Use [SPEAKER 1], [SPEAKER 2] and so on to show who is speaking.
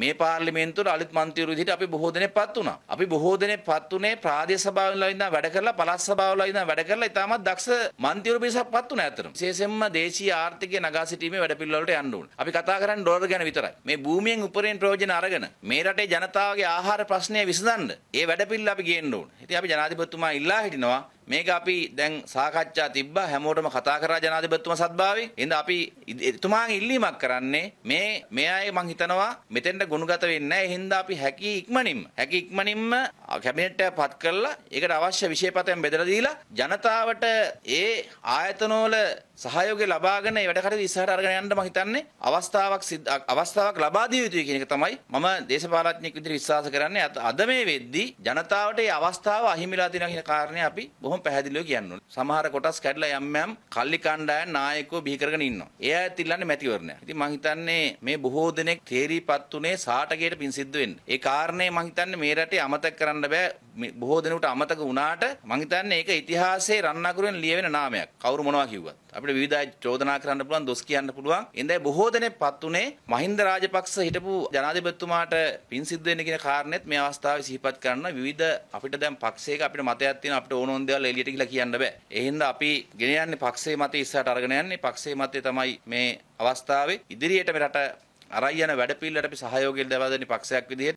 [SPEAKER 1] මේ පාර්ලිමේන්තුවට අලුත් මන්ත්‍රීවරු විදිහට අපි බොහෝ දෙනෙක් පත් වුණා. අපි බොහෝ දෙනෙක් පත් වුණේ ප්‍රාදේශීය සභාවල ඉඳන් වැඩ කරලා පළාත් සභාවල ඉඳන් වැඩ කරලා ඉතාමත් දක්ෂ මන්ත්‍රීවරු පිරිසක් පත් වුණා ඇත්තටම. විශේෂයෙන්ම දේශීය ආර්ථිකය නගා සිටීමේ වැඩපිළිවෙල වලට යන්න ඕනේ. අපි කතා කරන්නේ ඩොලර් ගැන විතරයි. මේ භූමියෙන් උපරිම ප්‍රයෝජන අරගෙන මේ රටේ ජනතාවගේ ආහාර ප්‍රශ්නය විසඳන්න ඒ වැඩපිළිවෙල අපි ගේන්න ඕනේ. ඉතින් අපි ජනාධිපතිතුමා ඉල්ලා හිටිනවා මේක අපි දැන් සාකච්ඡා තිබ්බා හැමෝටම කතා කරා ජනාධිපතිතුමා සද්භාවයෙන්. එහෙනම් අපි එතුමාගේ ඉල්ලීමක් කරන්නේ මේ මේ අය මං හිතනවා මෙතෙන්ට ගුණගත වෙන්නේ නැහැ. එහෙනම් අපි හැකි ඉක්මනින්ම හැකි ඉක්මනින්ම කැබිනට් එක පත් කරලා ඒකට අවශ්‍ය විශේෂපතෙන් බෙදලා දීලා ජනතාවට ඒ ආයතනවල සහයෝගය ලබාගෙන ඒ වැඩ කටයුතු ඉස්සරහට අරගෙන යන්න මං හිතන්නේ අවස්ථාවක් අවස්ථාවක් ලබා දිය යුතුයි කියන එක තමයි මම දේශපාලඥයෙක් විදිහට විශ්වාස කරන්නේ. අද මේ වෙද්දී ජනතාවට මේ අවස්ථාව අහිමිලා තියෙනවා කියන කාරණේ අපි බොහොම බොහොම පැහැදිලිව කියන්න ඕනේ. සමහර කොටස් කැඩලා යම් යම් කල්ලි කණ්ඩායම් නායකයෝ බිහි කරගෙන ඉන්නවා. ඒ අයත් ඉල්ලන්නේ මැතිවරණය. ඉතින් මං හිතන්නේ මේ බොහෝ දෙනෙක් තේරීපත් උනේ සාටකයට පින් සිද්ධ වෙන්න. ඒ කාරණේ මං හිතන්නේ මේ රටේ අමතක කරන්න බෑ. බොහෝ දෙනෙකුට අමතක වුණාට මං හිතන්නේ ඒක ඉතිහාසයේ රන්නගුරෙන් ලියවෙන නාමයක්. කවුරු මොනවා කිව්වත්. අපිට විවිධ චෝදනා කරන්න පුළුවන්, දොස් කියන්න පුළුවන්. ඉඳලා බොහෝ දෙනෙක්පත් උනේ මහින්ද රාජපක්ෂ හිටපු ජනාධිපතිතුමාට පින් සිද්ධ වෙන්න කියන කාරණෙත් මේ අවස්ථාවේ සිහිපත් කරන විවිධ අපිට දැන් පක්ෂයක අපිට මතයක් තියෙන අපිට ඕනෝන් දේවල් කරලා එළියට ගිහිලා කියන්න බෑ. ඒ හින්දා අපි ගෙන යන්නේ පක්ෂේ මත ඉස්සරහට අරගෙන යන්නේ පක්ෂේ මතේ තමයි මේ අවස්ථාවේ ඉදිරියට මේ රට අරයි යන වැඩපිළිවෙලට අපි සහයෝගය ලබා දෙන්නේ පක්ෂයක් විදිහට